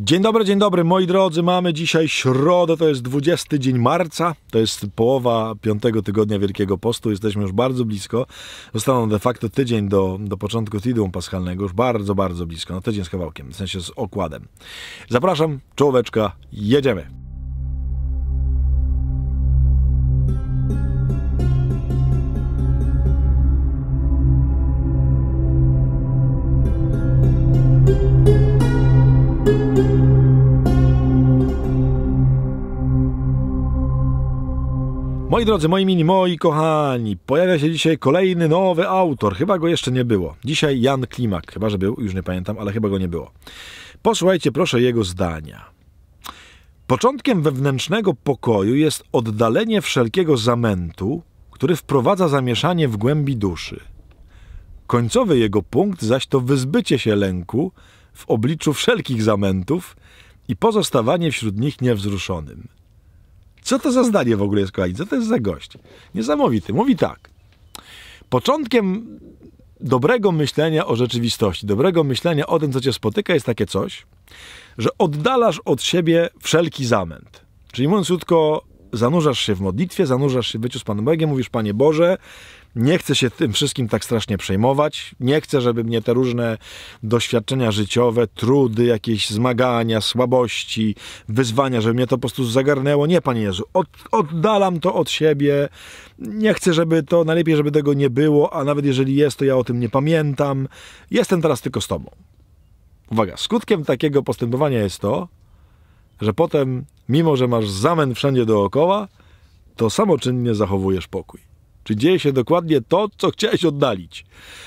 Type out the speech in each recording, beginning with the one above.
Dzień dobry, dzień dobry moi drodzy. Mamy dzisiaj środę, to jest 20 dzień marca, to jest połowa piątego tygodnia Wielkiego Postu. Jesteśmy już bardzo blisko. Zostaną de facto tydzień do, do początku Tiduum Paschalnego, już bardzo, bardzo blisko. No tydzień z kawałkiem, w sensie z okładem. Zapraszam, czołóweczka, jedziemy. Moi drodzy, moi mini, moi kochani, pojawia się dzisiaj kolejny nowy autor. Chyba go jeszcze nie było. Dzisiaj Jan Klimak, chyba że był, już nie pamiętam, ale chyba go nie było. Posłuchajcie proszę jego zdania. Początkiem wewnętrznego pokoju jest oddalenie wszelkiego zamętu, który wprowadza zamieszanie w głębi duszy. Końcowy jego punkt zaś to wyzbycie się lęku w obliczu wszelkich zamętów i pozostawanie wśród nich niewzruszonym. Co to za zdanie w ogóle jest, kochani? Co to jest za gość? Niesamowity. Mówi tak. Początkiem dobrego myślenia o rzeczywistości, dobrego myślenia o tym, co cię spotyka, jest takie coś, że oddalasz od siebie wszelki zamęt. Czyli mówiąc krótko, zanurzasz się w modlitwie, zanurzasz się w byciu z Panem Bogiem, mówisz, Panie Boże, nie chcę się tym wszystkim tak strasznie przejmować. Nie chcę, żeby mnie te różne doświadczenia życiowe, trudy, jakieś zmagania, słabości, wyzwania, żeby mnie to po prostu zagarnęło. Nie, Panie Jezu, od, oddalam to od siebie. Nie chcę, żeby to, najlepiej, żeby tego nie było, a nawet jeżeli jest, to ja o tym nie pamiętam. Jestem teraz tylko z Tobą. Uwaga, skutkiem takiego postępowania jest to, że potem, mimo że masz zamęt wszędzie dookoła, to samoczynnie zachowujesz pokój. Czy dzieje się dokładnie to, co chciałeś oddalić?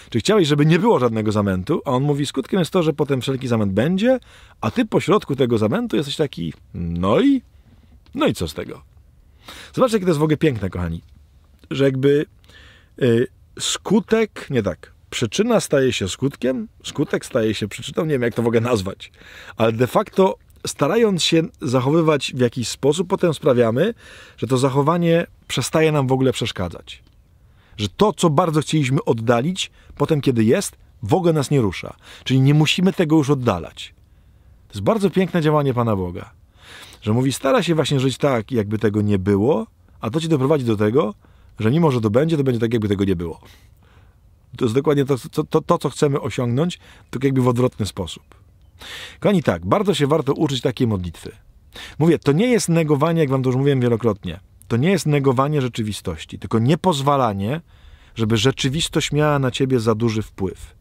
Czy chciałeś, żeby nie było żadnego zamętu? A on mówi, skutkiem jest to, że potem wszelki zamęt będzie, a ty pośrodku tego zamętu jesteś taki, no i? No i co z tego? Zobaczcie, jakie to jest w ogóle piękne, kochani. Że jakby yy, skutek, nie tak, przyczyna staje się skutkiem, skutek staje się przyczyną, nie wiem jak to w ogóle nazwać, ale de facto starając się zachowywać w jakiś sposób, potem sprawiamy, że to zachowanie przestaje nam w ogóle przeszkadzać że to, co bardzo chcieliśmy oddalić, potem kiedy jest, w ogóle nas nie rusza. Czyli nie musimy tego już oddalać. To jest bardzo piękne działanie Pana Boga. Że mówi, stara się właśnie żyć tak, jakby tego nie było, a to ci doprowadzi do tego, że mimo, że to będzie, to będzie tak, jakby tego nie było. To jest dokładnie to, to, to, to co chcemy osiągnąć, tylko jakby w odwrotny sposób. Kochani, tak, bardzo się warto uczyć takiej modlitwy. Mówię, to nie jest negowanie, jak wam to już mówiłem wielokrotnie to nie jest negowanie rzeczywistości, tylko niepozwalanie, żeby rzeczywistość miała na ciebie za duży wpływ.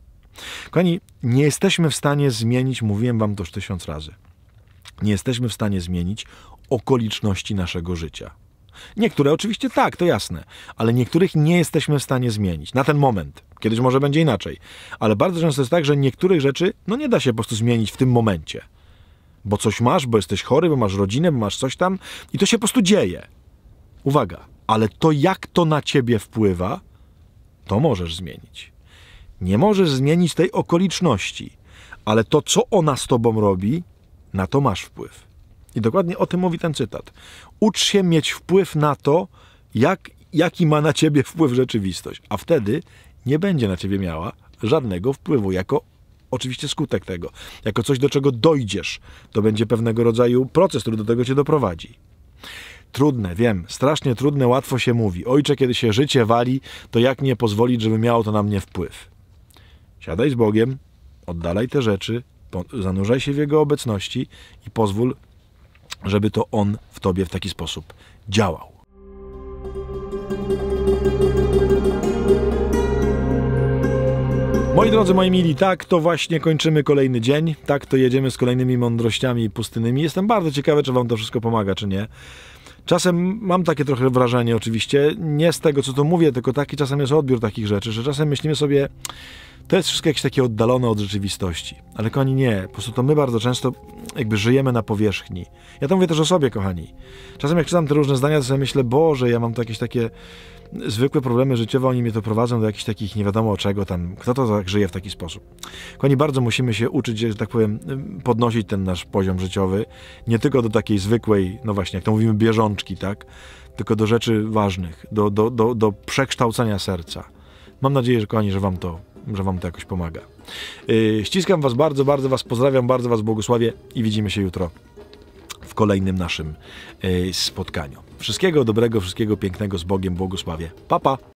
Kochani, nie jesteśmy w stanie zmienić, mówiłem wam to już tysiąc razy, nie jesteśmy w stanie zmienić okoliczności naszego życia. Niektóre oczywiście tak, to jasne, ale niektórych nie jesteśmy w stanie zmienić na ten moment. Kiedyś może będzie inaczej, ale bardzo często jest tak, że niektórych rzeczy no nie da się po prostu zmienić w tym momencie. Bo coś masz, bo jesteś chory, bo masz rodzinę, bo masz coś tam i to się po prostu dzieje. Uwaga, ale to jak to na ciebie wpływa, to możesz zmienić. Nie możesz zmienić tej okoliczności, ale to, co ona z tobą robi, na to masz wpływ. I dokładnie o tym mówi ten cytat. Ucz się mieć wpływ na to, jak, jaki ma na ciebie wpływ rzeczywistość, a wtedy nie będzie na ciebie miała żadnego wpływu jako oczywiście skutek tego, jako coś, do czego dojdziesz. To będzie pewnego rodzaju proces, który do tego cię doprowadzi. Trudne, wiem, strasznie trudne, łatwo się mówi. Ojcze, kiedy się życie wali, to jak nie pozwolić, żeby miało to na mnie wpływ? Siadaj z Bogiem, oddalaj te rzeczy, zanurzaj się w Jego obecności i pozwól, żeby to On w Tobie w taki sposób działał. Moi drodzy, moi mili, tak to właśnie kończymy kolejny dzień, tak to jedziemy z kolejnymi mądrościami pustynymi. Jestem bardzo ciekawy, czy Wam to wszystko pomaga, czy nie. Czasem mam takie trochę wrażenie, oczywiście, nie z tego, co tu mówię, tylko taki czasem jest odbiór takich rzeczy, że czasem myślimy sobie, to jest wszystko jakieś takie oddalone od rzeczywistości. Ale koni nie, po prostu to my bardzo często jakby żyjemy na powierzchni. Ja to mówię też o sobie, kochani. Czasem jak czytam te różne zdania, to sobie myślę, Boże, ja mam tu jakieś takie zwykłe problemy życiowe, oni mnie to prowadzą do jakichś takich nie wiadomo czego tam, kto to tak żyje w taki sposób. Kochani, bardzo musimy się uczyć, że tak powiem, podnosić ten nasz poziom życiowy, nie tylko do takiej zwykłej, no właśnie, jak to mówimy, bieżączki, tak, tylko do rzeczy ważnych, do, do, do, do przekształcenia serca. Mam nadzieję, że kochani, że wam to, że wam to jakoś pomaga. Y, ściskam Was bardzo, bardzo Was pozdrawiam, bardzo Was błogosławię i widzimy się jutro w kolejnym naszym y, spotkaniu. Wszystkiego dobrego, wszystkiego pięknego z Bogiem, błogosławie. Papa. Pa.